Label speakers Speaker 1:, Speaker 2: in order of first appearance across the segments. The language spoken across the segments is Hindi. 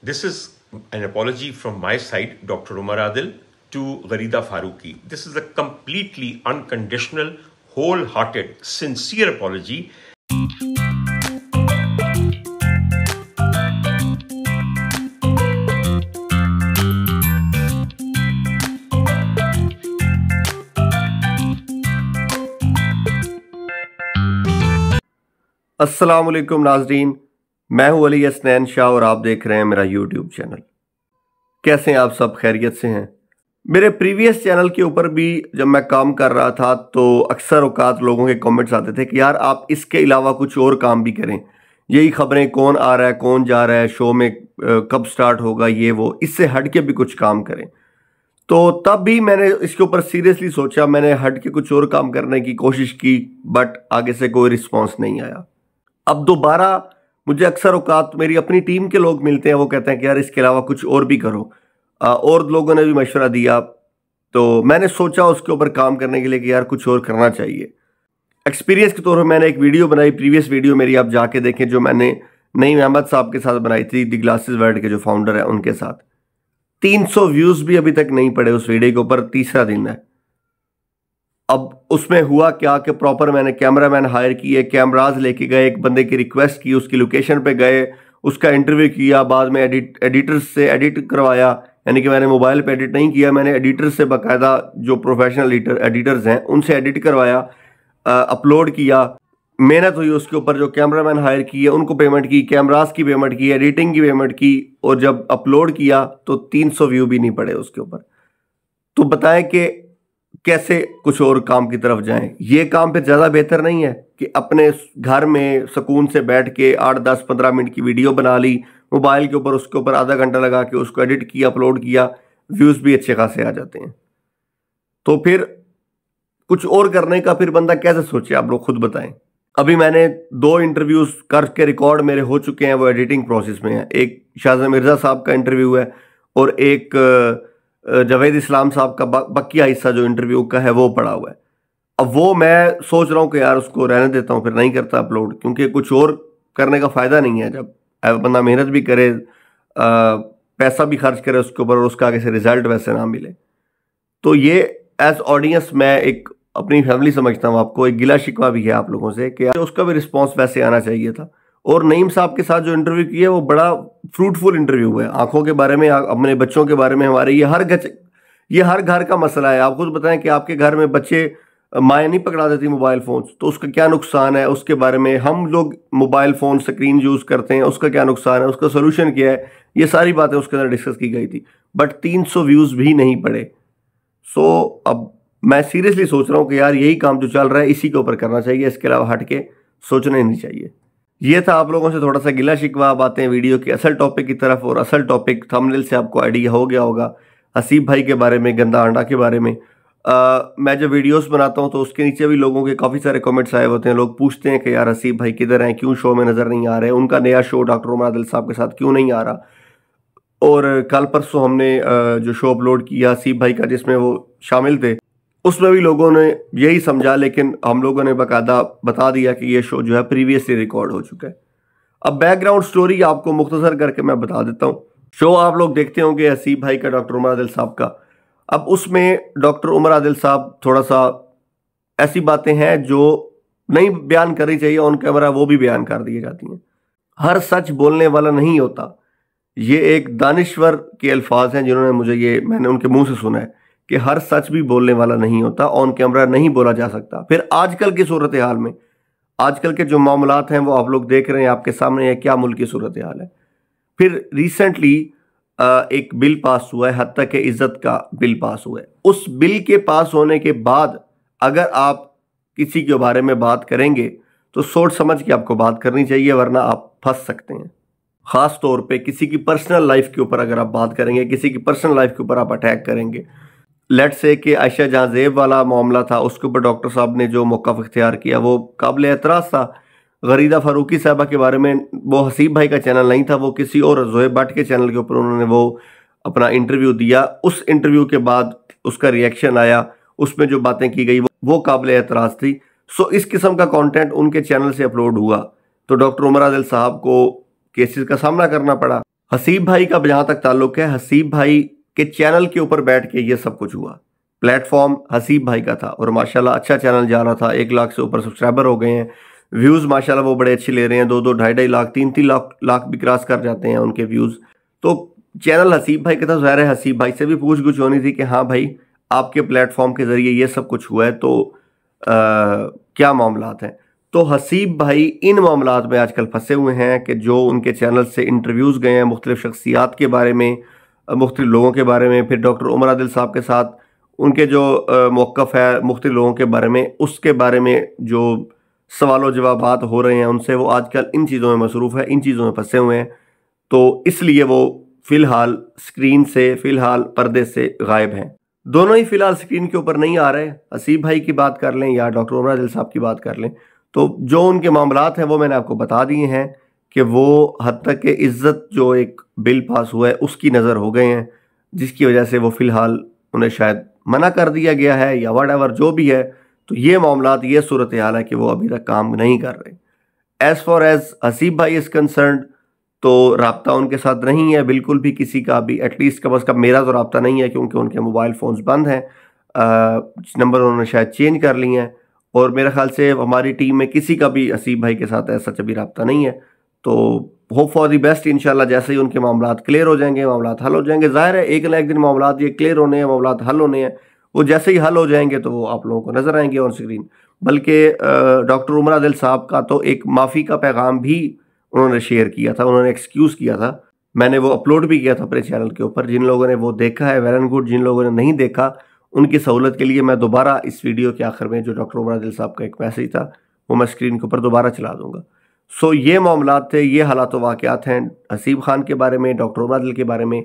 Speaker 1: This is an apology from my side, Dr. Umar Adil, to Garida Faruqi. This is a completely unconditional, wholehearted, sincere apology.
Speaker 2: असलकम Nazreen. मैं हूं अली यसनैन शाह और आप देख रहे हैं मेरा यूट्यूब चैनल कैसे हैं आप सब खैरियत से हैं मेरे प्रीवियस चैनल के ऊपर भी जब मैं काम कर रहा था तो अक्सर औकात लोगों के कमेंट्स आते थे कि यार आप इसके अलावा कुछ और काम भी करें यही खबरें कौन आ रहा है कौन जा रहा है शो में कब स्टार्ट होगा ये वो इससे हट के भी कुछ काम करें तो तब भी मैंने इसके ऊपर सीरियसली सोचा मैंने हट के कुछ और काम करने की कोशिश की बट आगे से कोई रिस्पॉन्स नहीं आया अब दोबारा मुझे अक्सर औकात मेरी अपनी टीम के लोग मिलते हैं वो कहते हैं कि यार इसके अलावा कुछ और भी करो आ, और लोगों ने भी मशवरा दिया तो मैंने सोचा उसके ऊपर काम करने के लिए कि यार कुछ और करना चाहिए एक्सपीरियंस के तौर पर मैंने एक वीडियो बनाई प्रीवियस वीडियो मेरी आप जाके देखें जो मैंने नईम अहमद साहब के साथ बनाई थी दी ग्लासेस वर्ल्ड के जो फाउंडर हैं उनके साथ 300 व्यूज़ भी अभी तक नहीं पड़े उस वीडियो के ऊपर तीसरा दिन है अब उसमें हुआ क्या कि प्रॉपर मैंने कैमरा मैन हायर किए कैमराज लेके गए एक बंदे की रिक्वेस्ट की उसकी लोकेशन पे गए उसका इंटरव्यू किया बाद में एडिट एडिटर से एडिट करवाया यानी कि मैंने मोबाइल पे एडिट नहीं किया मैंने एडिटर से बाकायदा जो प्रोफेशनल एडिटर एडिटर्स हैं उनसे एडिट करवाया अपलोड किया मेहनत हुई उसके ऊपर जो कैमरा मैन हायर किए उनको पेमेंट की कैमराज की पेमेंट की एडिटिंग की पेमेंट की और जब अपलोड किया तो तीन व्यू भी नहीं पड़े उसके ऊपर तो बताएं कि कैसे कुछ और काम की तरफ जाएं ये काम फिर ज़्यादा बेहतर नहीं है कि अपने घर में सुकून से बैठ के आठ दस पंद्रह मिनट की वीडियो बना ली मोबाइल के ऊपर उसके ऊपर आधा घंटा लगा के उसको एडिट किया अपलोड किया व्यूज़ भी अच्छे खासे आ जाते हैं तो फिर कुछ और करने का फिर बंदा कैसे सोचे आप लोग खुद बताएं अभी मैंने दो इंटरव्यूज करके रिकॉर्ड मेरे हो चुके हैं वो एडिटिंग प्रोसेस में है एक शाहजा मिर्ज़ा साहब का इंटरव्यू है और एक जावेद इस्लाम साहब का बकिया हिस्सा जो इंटरव्यू का है वो पड़ा हुआ है अब वो मैं सोच रहा हूँ कि यार उसको रहने देता हूँ फिर नहीं करता अपलोड क्योंकि कुछ और करने का फ़ायदा नहीं है जब बंदा मेहनत भी करे पैसा भी खर्च करे उसके ऊपर और उसका आगे से रिजल्ट वैसे ना मिले तो ये एज ऑडियंस मैं एक अपनी फैमिली समझता हूँ आपको एक गिला शिकवा भी है आप लोगों से कि उसका भी रिस्पॉन्स वैसे आना चाहिए था और नईम साहब के साथ जो इंटरव्यू किया वो बड़ा फ्रूटफुल इंटरव्यू हुआ है आंखों के बारे में अपने बच्चों के बारे में हमारे ये हर गच ये हर घर का मसला है आप खुद बताएं कि आपके घर में बच्चे माया नहीं पकड़ा देती मोबाइल फ़ोन तो उसका क्या नुकसान है उसके बारे में हम लोग मोबाइल फ़ोन स्क्रीन यूज़ करते हैं उसका क्या नुकसान है उसका सोल्यूशन क्या है ये सारी बातें उसके अंदर डिस्कस की गई थी बट तीन व्यूज़ भी नहीं पड़े सो अब मैं सीरियसली सोच रहा हूँ कि यार यही काम जो चल रहा है इसी के ऊपर करना चाहिए इसके अलावा हट के सोचना ही नहीं चाहिए ये था आप लोगों से थोड़ा सा गिला शिकवा आप आते हैं वीडियो के असल टॉपिक की तरफ और असल टॉपिक थंबनेल से आपको आइडिया हो गया होगा हसीब भाई के बारे में गंदा अंडा के बारे में आ, मैं जब वीडियोस बनाता हूँ तो उसके नीचे भी लोगों के काफ़ी सारे कमेंट्स आए होते हैं लोग पूछते हैं कि यार हसीब भाई किधर हैं क्यों शो में नज़र नहीं आ रहे उनका नया शो डॉक्टर उमर आदिल साहब के साथ क्यों नहीं आ रहा और कल परसों हमने जो शो अपलोड किया हसीब भाई का जिसमें वो शामिल थे उसमें भी लोगों ने यही समझा लेकिन हम लोगों ने बाकायदा बता दिया कि ये शो जो है प्रीवियसली रिकॉर्ड हो चुका है अब बैकग्राउंड स्टोरी आपको मुख्तसर करके मैं बता देता हूँ शो आप लोग देखते होंगे हसीब भाई का डॉक्टर उमर आदिल साहब का अब उसमें डॉक्टर उमर आदिल साहब थोड़ा सा ऐसी बातें हैं जो नहीं बयान करनी चाहिए ऑन कैमरा वो भी बयान कर दिए जाती हैं हर सच बोलने वाला नहीं होता ये एक दानश्वर के अल्फाज हैं जिन्होंने मुझे ये मैंने उनके मुंह से सुना है कि हर सच भी बोलने वाला नहीं होता ऑन कैमरा नहीं बोला जा सकता फिर आजकल की सूरत हाल में आजकल के जो मामला हैं वो आप लोग देख रहे हैं आपके सामने है क्या मुल्क की सूरत हाल है फिर रिसेंटली एक बिल पास हुआ है हद तक इज़्ज़त का बिल पास हुआ है उस बिल के पास होने के बाद अगर आप किसी के बारे में बात करेंगे तो सोच समझ के आपको बात करनी चाहिए वरना आप फंस सकते हैं ख़ास तौर पे किसी की पर्सनल लाइफ के ऊपर अगर आप बात करेंगे किसी की पर्सनल लाइफ के ऊपर आप अटैक करेंगे लेट से कि आयशा जहाँजेब वाला मामला था उसके ऊपर डॉक्टर साहब ने जो मौका इख्तियार किया वो काबिल एतराज़ था गरीदा फ़ारूकी साहबा के बारे में वो हसीब भाई का चैनल नहीं था वो किसी और जोहेब भट्ट के चैनल के ऊपर उन्होंने वो अपना इंटरव्यू दिया उस इंटरव्यू के बाद उसका रिएक्शन आया उसमें जो बातें की गई वो, वो काबिल एतराज़ थी सो इस किस्म का कॉन्टेंट उनके चैनल से अपलोड हुआ तो डॉक्टर उमर आदिल साहब को केसेस का सामना करना पड़ा हसीब भाई का जहाँ तक ताल्लुक है हसीब भाई कि चैनल के ऊपर बैठ के ये सब कुछ हुआ प्लेटफॉर्म हसीब भाई का था और माशाल्लाह अच्छा चैनल जा रहा था एक लाख से ऊपर सब्सक्राइबर हो गए हैं व्यूज़ माशाल्लाह वो बड़े अच्छे ले रहे हैं दो दो ढाई ढाई लाख तीन तीन लाख लाख भी क्रॉस कर जाते हैं उनके व्यूज़ तो चैनल हसीब भाई का था जहर हसीब भाई से भी पूछ गुछ होनी थी कि हाँ भाई आपके प्लेटफॉर्म के ज़रिए ये सब कुछ हुआ है तो आ, क्या मामला हैं तो हसीब भाई इन मामला में आजकल फंसे हुए हैं कि जो उनके चैनल से इंटरव्यूज़ गए हैं मुख्तलिफ़ शख्सियात के बारे में मुख्त लोगों के बारे में फिर डॉक्टर उमर आदिल साहब के साथ उनके जो मौक़ है मुख्त लोगों के बारे में उसके बारे में जो सवाल व हो रहे हैं उनसे वो आजकल इन चीज़ों में मसरूफ़ है इन चीज़ों में फंसे हुए हैं तो इसलिए वो फ़िलहाल स्क्रीन से फ़िलहाल पर्दे से गायब हैं दोनों ही फ़िलहाल स्क्रीन के ऊपर नहीं आ रहे असीब भाई की बात कर लें या डॉक्टर उमर आदिल साहब की बात कर लें तो जो उनके मामला हैं वो मैंने आपको बता दिए हैं कि वो हद तक के इज़्ज़त जो एक बिल पास हुआ है उसकी नज़र हो गए हैं जिसकी वजह से वो फ़िलहाल उन्हें शायद मना कर दिया गया है या वट एवर जो भी है तो ये मामला ये सूरत हाल है कि वो अभी तक काम नहीं कर रहे एज़ फॉर एज़ हसीब भाई इज़ कंसर्न तो रबता उनके साथ नहीं है बिल्कुल भी किसी का भी एटलीस्ट कम अज़ कम मेरा तो रबता नहीं है क्योंकि उनके मोबाइल फ़ोन्स बंद हैं नंबर उन्होंने शायद चेंज कर लिए हैं और मेरे ख्याल से हमारी टीम में किसी का भी हसीब भाई के साथ ऐसा सच अभी रबता नहीं है तो होप फॉर दी बेस्ट इनशाला जैसे ही उनके मामला क्लियर हो जाएंगे मामला हल हो जाएंगे ज़ाहिर है एक ना एक दिन मामला ये क्लियर होने हैं मामला हल होने हैं वो जैसे ही हल हो जाएंगे तो वो आप लोगों को नज़र आएंगे ऑन स्क्रीन बल्कि डॉक्टर उमर आदिल साहब का तो एक माफ़ी का पैगाम भी उन्होंने शेयर किया था उन्होंने एक्सक्यूज़ किया था मैंने वो अपलोड भी किया था अपने चैनल के ऊपर जिन लोगों ने वो देखा है वेल एंड गुड जिन लोगों ने नहीं देखा उनकी सहूलत के लिए मैं दोबारा इस वीडियो के आखिर में जो डॉक्टर उमर आदिल साहब का एक मैसेज था वो मैं स्क्रीन के ऊपर दोबारा चला दूँगा सो ये मामला थे ये हालात वाक़ात हैं हसीब खान के बारे में डॉक्टर उमर के बारे में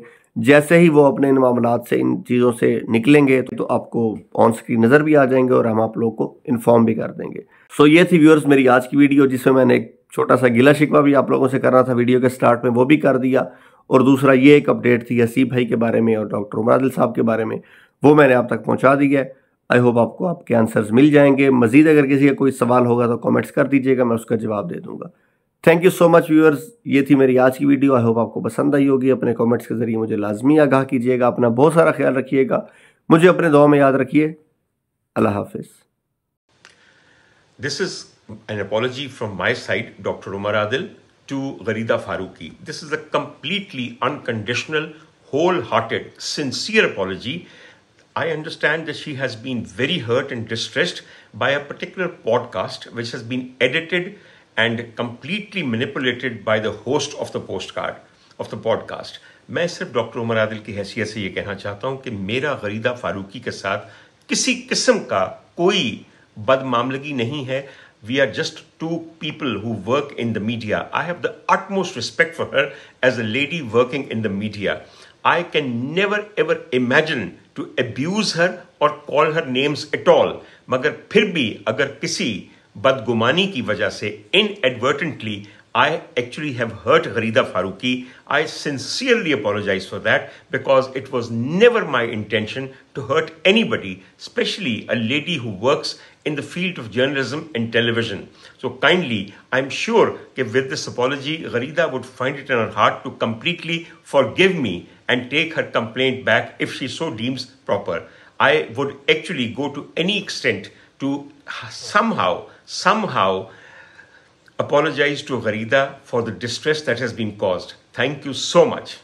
Speaker 2: जैसे ही वो अपने इन मामला से इन चीज़ों से निकलेंगे तो आपको ऑन स्क्रीन नज़र भी आ जाएंगे और हम आप लोगों को इन्फॉर्म भी कर देंगे सो ये थी व्यूअर्स मेरी आज की वीडियो जिसमें मैंने एक छोटा सा गिला शिकवा भी आप लोगों से करना था वीडियो के स्टार्ट में वो भी कर दिया और दूसरा ये एक अपडेट थी हसीब भाई के बारे में और डॉक्टर उमरादिल साहब के बारे में वो मैंने आप तक पहुँचा दिया है आई होप आपको आपके आंसर्स मिल जाएंगे मजीद अगर किसी का कोई सवाल होगा तो कमेंट्स कर दीजिएगा मैं उसका जवाब दे दूंगा thank you so much viewers ये थी मेरी आज की वीडियो आई होप आपको पसंद आई होगी अपने कमेंट्स के ज़रिए मुझे लाजमी आगाह कीजिएगा अपना बहुत सारा ख्याल रखिएगा मुझे अपने दुआ में याद रखिए अल्लाह हाफिज़ is
Speaker 1: an an from my side doctor Umar Adil to Garida Farooqui this is a completely unconditional whole hearted sincere apology I understand that she has been very hurt and distressed by a particular podcast which has been edited and completely manipulated by the host of the postcard of the podcast. मैं सिर्फ डॉक्टर उमर आदिल की हैसियत से ये कहना चाहता हूँ कि मेरा गरीदा फारूकी के साथ किसी किस्म का कोई बदमामलगी नहीं है we are just two people who work in the media. I have the utmost respect for her as a lady working in the media. I can never ever imagine to abuse her or call her names at all. मगर फिर भी अगर किसी बदगुमानी की वजह से I actually have hurt Harida Faruqi. I sincerely apologize for that because it was never my intention to hurt anybody, especially a lady who works in the field of journalism and television. So kindly, I'm sure that with this apology, Harida would find it in her heart to completely forgive me and take her complaint back if she so deems proper. I would actually go to any extent to somehow, somehow apologize to Garida for the distress that has been caused. Thank you so much.